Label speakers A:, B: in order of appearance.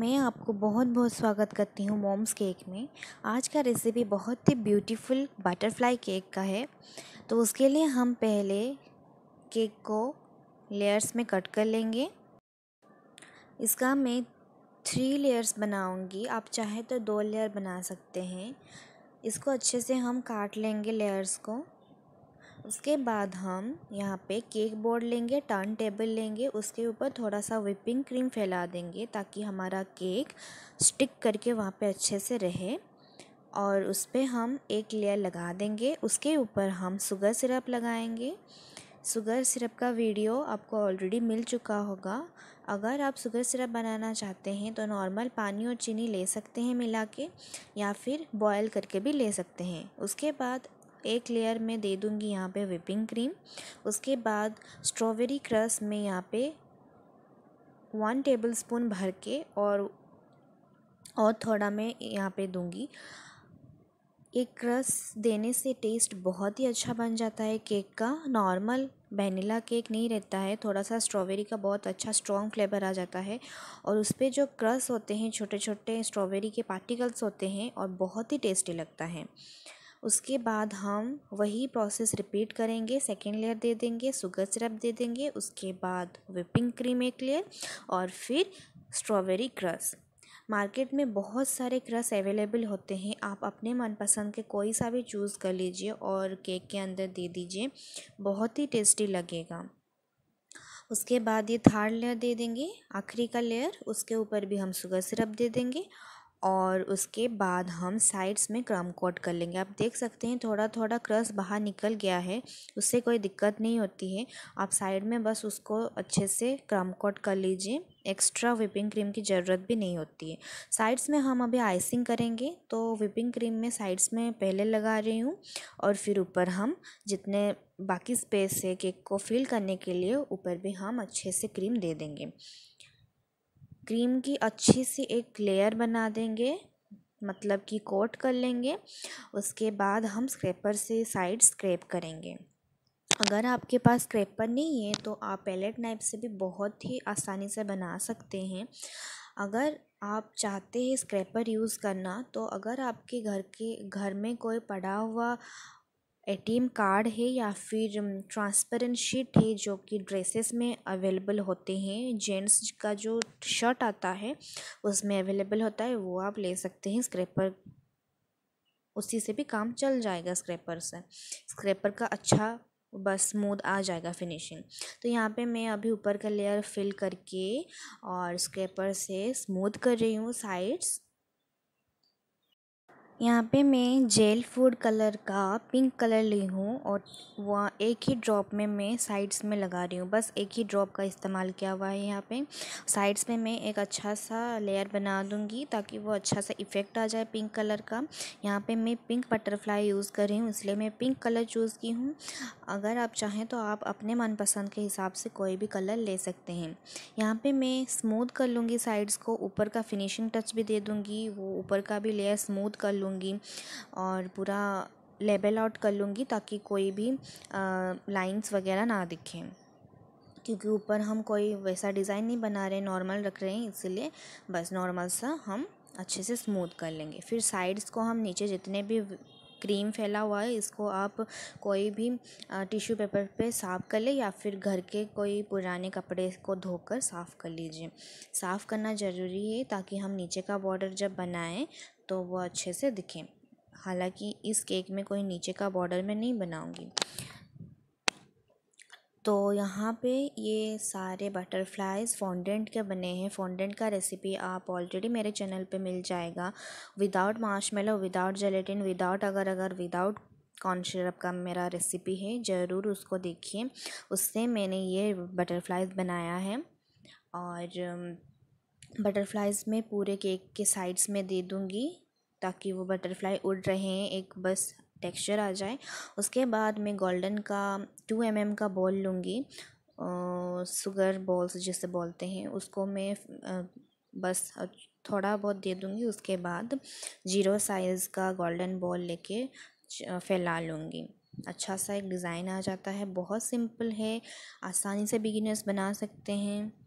A: मैं आपको बहुत बहुत स्वागत करती हूँ मोम्स केक में आज का रेसिपी बहुत ही ब्यूटीफुल बटरफ्लाई केक का है तो उसके लिए हम पहले केक को लेयर्स में कट कर लेंगे इसका मैं थ्री लेयर्स बनाऊंगी आप चाहे तो दो लेयर बना सकते हैं इसको अच्छे से हम काट लेंगे लेयर्स को उसके बाद हम यहाँ पे केक बोर्ड लेंगे टर्न टेबल लेंगे उसके ऊपर थोड़ा सा विपिंग क्रीम फैला देंगे ताकि हमारा केक स्टिक करके वहाँ पे अच्छे से रहे और उस पर हम एक लेयर लगा देंगे उसके ऊपर हम शुगर सिरप लगाएंगे शुगर सिरप का वीडियो आपको ऑलरेडी मिल चुका होगा अगर आप शुगर सिरप बनाना चाहते हैं तो नॉर्मल पानी और चीनी ले सकते हैं मिला के या फिर बॉयल करके भी ले सकते हैं उसके बाद एक लेयर में दे दूँगी यहाँ पे विपिंग क्रीम उसके बाद स्ट्रॉबेरी क्रस में यहाँ पे वन टेबल स्पून भर के और और थोड़ा मैं यहाँ पे दूँगी एक क्रस देने से टेस्ट बहुत ही अच्छा बन जाता है केक का नॉर्मल वेनिला केक नहीं रहता है थोड़ा सा स्ट्रॉबेरी का बहुत अच्छा स्ट्रॉन्ग फ्लेवर आ जाता है और उस पर जो क्रस होते हैं छोटे छोटे स्ट्रॉबेरी के पार्टिकल्स होते हैं और बहुत ही टेस्टी लगता है उसके बाद हम वही प्रोसेस रिपीट करेंगे सेकेंड लेयर दे देंगे सुगर सिरप दे देंगे उसके बाद whipping क्रीम एक लेयर और फिर स्ट्रॉबेरी क्रस मार्केट में बहुत सारे क्रस अवेलेबल होते हैं आप अपने मनपसंद के कोई सा भी चूज़ कर लीजिए और केक के अंदर दे दीजिए बहुत ही टेस्टी लगेगा उसके बाद ये थर्ड लेयर दे देंगे आखिरी का लेयर उसके ऊपर भी हम शुगर सिरप दे देंगे और उसके बाद हम साइड्स में क्रम कोट कर लेंगे आप देख सकते हैं थोड़ा थोड़ा क्रस बाहर निकल गया है उससे कोई दिक्कत नहीं होती है आप साइड में बस उसको अच्छे से क्रम कोट कर लीजिए एक्स्ट्रा विपिंग क्रीम की ज़रूरत भी नहीं होती है साइड्स में हम अभी आइसिंग करेंगे तो विपिंग क्रीम में साइड्स में पहले लगा रही हूँ और फिर ऊपर हम जितने बाकी स्पेस है केक को फिल करने के लिए ऊपर भी हम अच्छे से क्रीम दे देंगे क्रीम की अच्छी सी एक लेयर बना देंगे मतलब कि कोट कर लेंगे उसके बाद हम स्क्रैपर से साइड स्क्रैप करेंगे अगर आपके पास स्क्रैपर नहीं है तो आप पैलेट नाइफ से भी बहुत ही आसानी से बना सकते हैं अगर आप चाहते हैं स्क्रैपर यूज़ करना तो अगर आपके घर के घर में कोई पड़ा हुआ ए_टी_एम कार्ड है या फिर ट्रांसपेरेंट शीट है जो कि ड्रेसेस में अवेलेबल होते हैं जेंट्स का जो शर्ट आता है उसमें अवेलेबल होता है वो आप ले सकते हैं स्क्रैपर उसी से भी काम चल जाएगा स्क्रैपर से स्क्रैपर का अच्छा बस स्मूथ आ जाएगा फिनिशिंग तो यहाँ पे मैं अभी ऊपर का लेयर फिल करके और स्क्रैपर से स्मूथ कर रही हूँ साइड्स यहाँ पे मैं जेल फूड कलर का पिंक कलर ली हूँ और वह एक ही ड्रॉप में मैं साइड्स में लगा रही हूँ बस एक ही ड्रॉप का इस्तेमाल किया हुआ है यहाँ पे साइड्स में मैं एक अच्छा सा लेयर बना दूँगी ताकि वो अच्छा सा इफ़ेक्ट आ जाए पिंक कलर का यहाँ पे मैं पिंक बटरफ्लाई यूज़ कर रही हूँ इसलिए मैं पिंक कलर चूज़ की हूँ अगर आप चाहें तो आप अपने मनपसंद के हिसाब से कोई भी कलर ले सकते हैं यहाँ पर मैं स्मूथ कर लूँगी साइड्स को ऊपर का फिनिशिंग टच भी दे दूँगी वो ऊपर का भी लेयर स्मूथ कर लूँगी लूँगी और पूरा लेबल आउट कर लूँगी ताकि कोई भी लाइंस वगैरह ना दिखें क्योंकि ऊपर हम कोई वैसा डिज़ाइन नहीं बना रहे नॉर्मल रख रहे हैं इसलिए बस नॉर्मल सा हम अच्छे से स्मूथ कर लेंगे फिर साइड्स को हम नीचे जितने भी क्रीम फैला हुआ है इसको आप कोई भी टिश्यू पेपर पे साफ़ कर लें या फिर घर के कोई पुराने कपड़े को धोकर साफ़ कर लीजिए साफ़ करना ज़रूरी है ताकि हम नीचे का बॉर्डर जब बनाएं तो वो अच्छे से दिखें हालांकि इस केक में कोई नीचे का बॉर्डर मैं नहीं बनाऊंगी तो यहाँ पे ये सारे बटरफ्लाइज़ फॉन्डेंट के बने हैं फॉन्डेंट का रेसिपी आप ऑलरेडी मेरे चैनल पे मिल जाएगा without marshmallow without gelatin without agar agar without corn syrup का मेरा रेसिपी है ज़रूर उसको देखिए उससे मैंने ये बटरफ्लाइज़ बनाया है और बटरफ्लाइज़ um, में पूरे केक के साइड्स में दे दूँगी ताकि वो बटरफ्लाई उड़ रहे हैं एक बस टेक्सचर आ जाए उसके बाद मैं गोल्डन का टू एम एम का बॉल लूँगी सुगर बॉल्स जिसे बोलते हैं उसको मैं बस थोड़ा बहुत दे दूँगी उसके बाद जीरो साइज़ का गोल्डन बॉल लेके फैला लूँगी अच्छा सा एक डिज़ाइन आ जाता है बहुत सिंपल है आसानी से बिगिनर्स बना सकते हैं